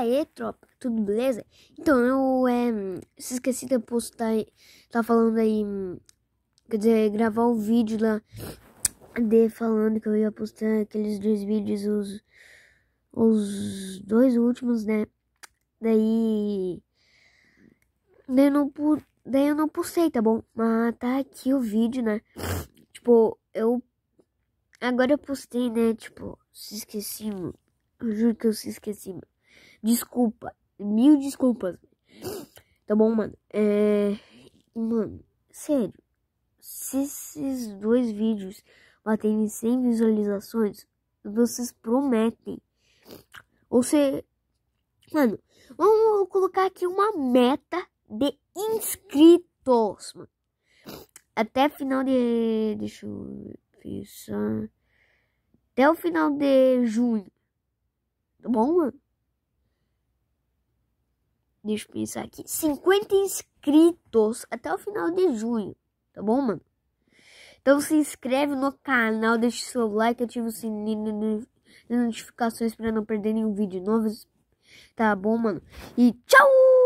aí, tropa? Tudo beleza? Então, eu é, se esqueci de postar, tá, tá falando aí, quer dizer, gravar o vídeo lá de falando que eu ia postar aqueles dois vídeos, os, os dois últimos, né? Daí, daí eu não daí eu não postei, tá bom? Mas tá aqui o vídeo, né? Tipo, eu agora eu postei, né? Tipo, se esqueci, mano. Eu juro que eu se esqueci, mano. Desculpa. Mil desculpas. Tá bom, mano? É. Mano, sério. Se esses dois vídeos baterem 100 visualizações, vocês prometem. Ou se. Mano, vamos colocar aqui uma meta de inscritos, mano. Até final de. Deixa eu pensar. Até o final de junho. Tá bom, mano? Deixa eu pensar aqui. 50 inscritos até o final de junho. Tá bom, mano? Então se inscreve no canal, deixa seu like, ativa o sininho de notificações para não perder nenhum vídeo novo. Tá bom, mano? E tchau!